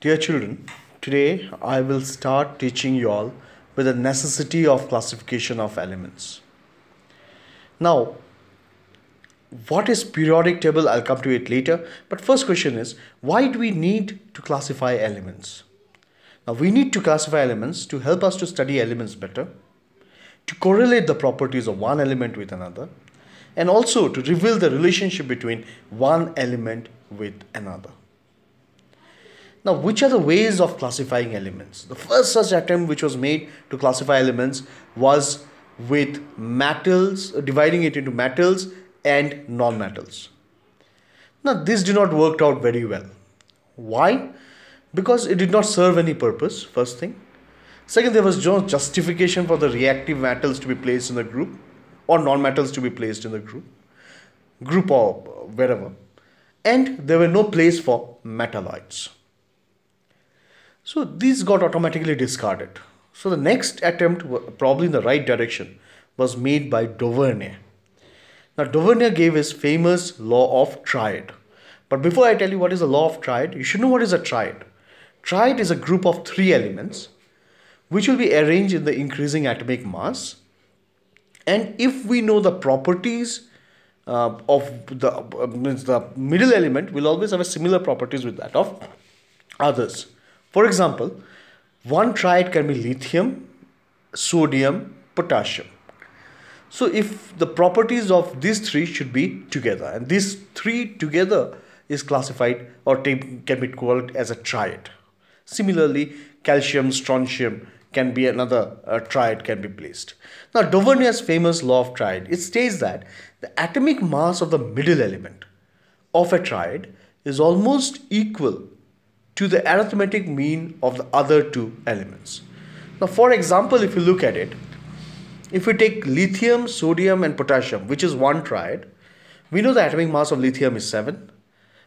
Dear children, today I will start teaching you all with the necessity of classification of elements. Now, what is periodic table? I'll come to it later. But first question is, why do we need to classify elements? Now, we need to classify elements to help us to study elements better, to correlate the properties of one element with another, and also to reveal the relationship between one element with another. Now, which are the ways of classifying elements? The first such attempt which was made to classify elements was with metals, uh, dividing it into metals and non-metals. Now, this did not work out very well. Why? Because it did not serve any purpose, first thing. Second, there was no justification for the reactive metals to be placed in the group or non-metals to be placed in the group, group or wherever. And there were no place for metalloids. So these got automatically discarded. So the next attempt, probably in the right direction, was made by Dauvergne. Now Dauvergne gave his famous law of triad. But before I tell you what is the law of triad, you should know what is a triad. Triad is a group of three elements which will be arranged in the increasing atomic mass. And if we know the properties uh, of the, uh, the middle element, we will always have a similar properties with that of others. For example, one triad can be lithium, sodium, potassium. So if the properties of these three should be together and these three together is classified or can be called as a triad. Similarly, calcium, strontium can be another uh, triad can be placed. Now Dovernier's famous law of triad, it states that the atomic mass of the middle element of a triad is almost equal to the arithmetic mean of the other two elements. Now for example, if you look at it, if we take lithium, sodium and potassium, which is one triad, we know the atomic mass of lithium is 7.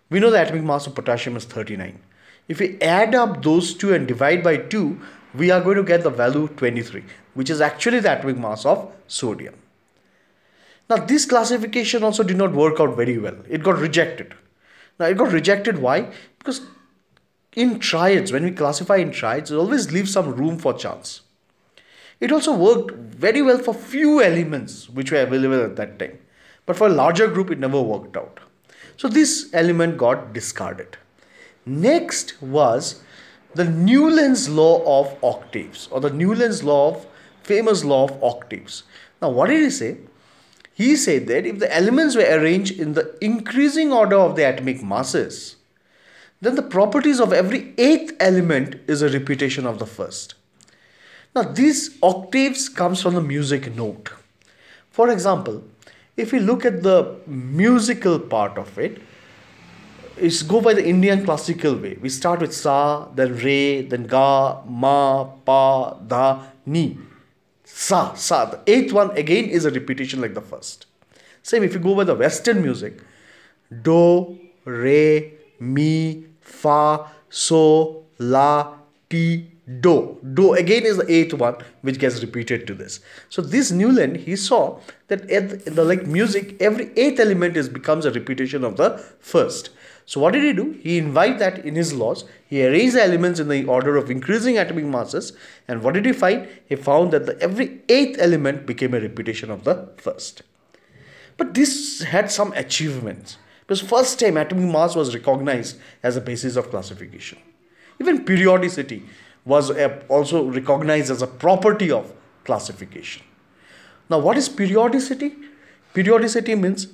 We know the atomic mass of potassium is 39. If we add up those two and divide by 2, we are going to get the value 23, which is actually the atomic mass of sodium. Now, this classification also did not work out very well. It got rejected. Now, it got rejected why? Because in triads, when we classify in triads, always leave some room for chance. It also worked very well for few elements which were available at that time. But for a larger group, it never worked out. So this element got discarded. Next was the Newland's law of octaves or the Newland's law of famous law of octaves. Now what did he say? He said that if the elements were arranged in the increasing order of the atomic masses, then the properties of every eighth element is a repetition of the first. Now these octaves comes from the music note. For example, if we look at the musical part of it, it's go by the Indian classical way. We start with sa, then re, then ga, ma, pa, da, ni. Sa, sa. The eighth one again is a repetition like the first. Same if you go by the Western music, do, re, mi, fa, so, la, ti, do. Do again is the eighth one which gets repeated to this. So this Newland he saw that the, like music every eighth element is becomes a repetition of the first. So what did he do? He invite that in his laws. He arranged the elements in the order of increasing atomic masses. And what did he find? He found that the every eighth element became a repetition of the first. But this had some achievements because first time atomic mass was recognized as a basis of classification. Even periodicity was uh, also recognized as a property of classification. Now what is periodicity? Periodicity means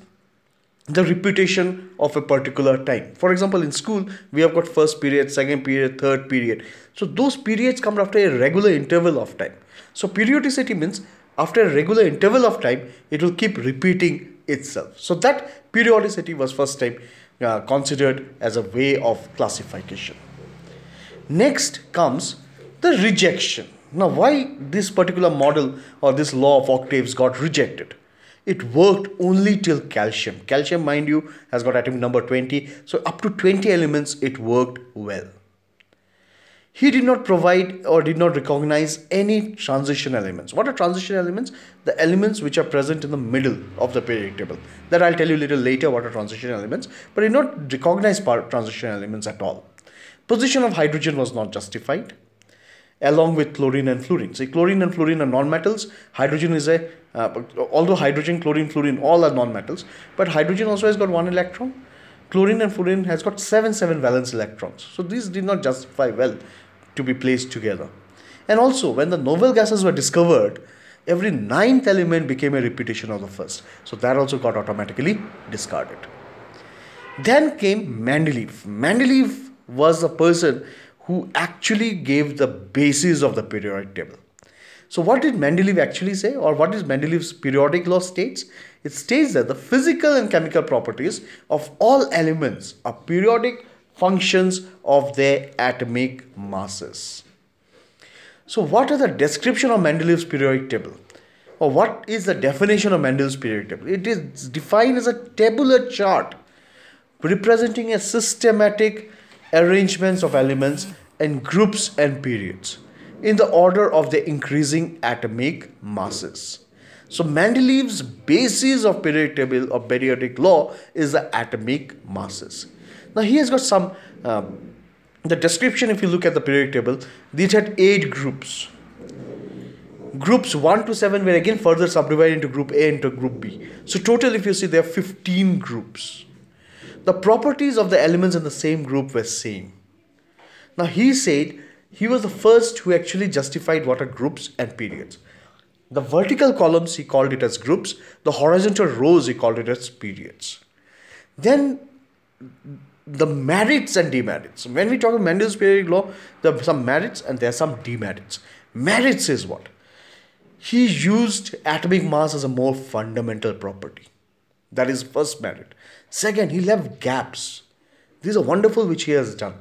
the repetition of a particular time. For example, in school, we have got first period, second period, third period. So those periods come after a regular interval of time. So periodicity means after a regular interval of time, it will keep repeating itself. So that periodicity was first time uh, considered as a way of classification. Next comes the rejection. Now why this particular model or this law of octaves got rejected? It worked only till calcium. Calcium, mind you, has got atom number 20. So up to 20 elements, it worked well he did not provide or did not recognize any transition elements. What are transition elements? The elements which are present in the middle of the periodic table. That I'll tell you a little later what are transition elements, but he did not recognize transition elements at all. Position of hydrogen was not justified along with chlorine and fluorine. See, chlorine and fluorine are non-metals. Hydrogen is a, uh, although hydrogen, chlorine, fluorine, all are non-metals, but hydrogen also has got one electron chlorine and fluorine has got 7 7 valence electrons so these did not justify well to be placed together. And also, when the novel gases were discovered, every ninth element became a repetition of the first. So that also got automatically discarded. Then came Mendeleev. Mendeleev was the person who actually gave the basis of the periodic table. So what did Mendeleev actually say or what is Mendeleev's periodic law states? It states that the physical and chemical properties of all elements are periodic functions of their atomic masses. So what are the description of Mendeleev's periodic table? Or what is the definition of Mendeleev's periodic table? It is defined as a tabular chart representing a systematic arrangements of elements and groups and periods in the order of the increasing atomic masses. So Mendeleev's basis of periodic table or periodic law is the atomic masses. Now he has got some, um, the description if you look at the periodic table, these had 8 groups. Groups 1 to 7 were again further subdivided into group A and into group B. So total if you see there are 15 groups. The properties of the elements in the same group were same. Now he said he was the first who actually justified what are groups and periods. The vertical columns he called it as groups, the horizontal rows he called it as periods. Then the merits and demerits. When we talk about Mendel's periodic law, there are some merits and there are some demerits. Merits is what? He used atomic mass as a more fundamental property. That is first merit. Second, he left gaps. These are wonderful which he has done.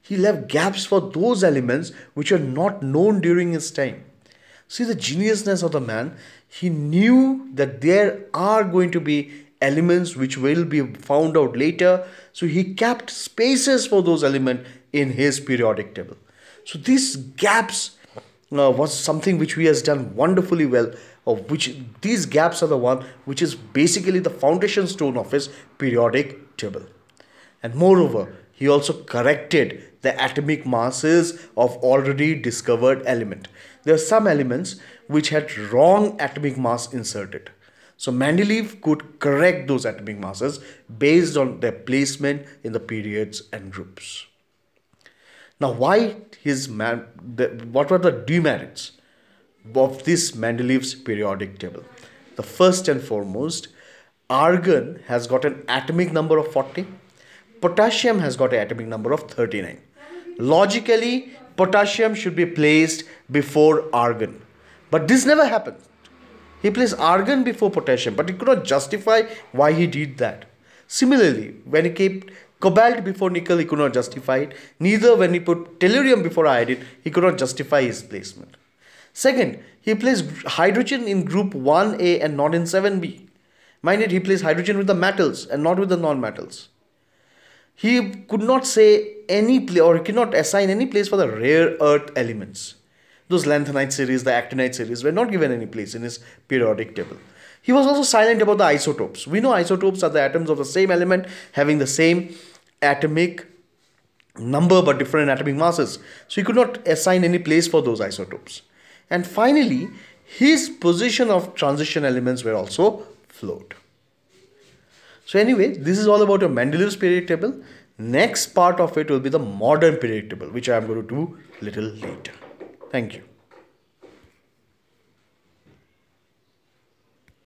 He left gaps for those elements which were not known during his time. See the geniusness of the man. He knew that there are going to be elements which will be found out later. So he kept spaces for those elements in his periodic table. So these gaps uh, was something which we has done wonderfully well of which these gaps are the one which is basically the foundation stone of his periodic table. And moreover, he also corrected the atomic masses of already discovered element. There are some elements which had wrong atomic mass inserted. So Mendeleev could correct those atomic masses based on their placement in the periods and groups. Now, why his man, the, what were the demerits of this Mendeleev's periodic table? The first and foremost, argon has got an atomic number of 40, potassium has got an atomic number of 39. Logically, potassium should be placed before argon, but this never happens he placed argon before potassium, but he could not justify why he did that. Similarly, when he kept cobalt before nickel, he could not justify it. Neither when he put tellurium before iodine, he could not justify his placement. Second, he placed hydrogen in group 1A and not in 7B. Mind it, he placed hydrogen with the metals and not with the non-metals. He could not say any place or he could not assign any place for the rare earth elements. Those lanthanide series, the actinide series were not given any place in his periodic table. He was also silent about the isotopes. We know isotopes are the atoms of the same element having the same atomic number but different atomic masses. So he could not assign any place for those isotopes. And finally, his position of transition elements were also float. So anyway, this is all about your Mendeleev's periodic table. Next part of it will be the modern periodic table, which I am going to do little later. Thank you.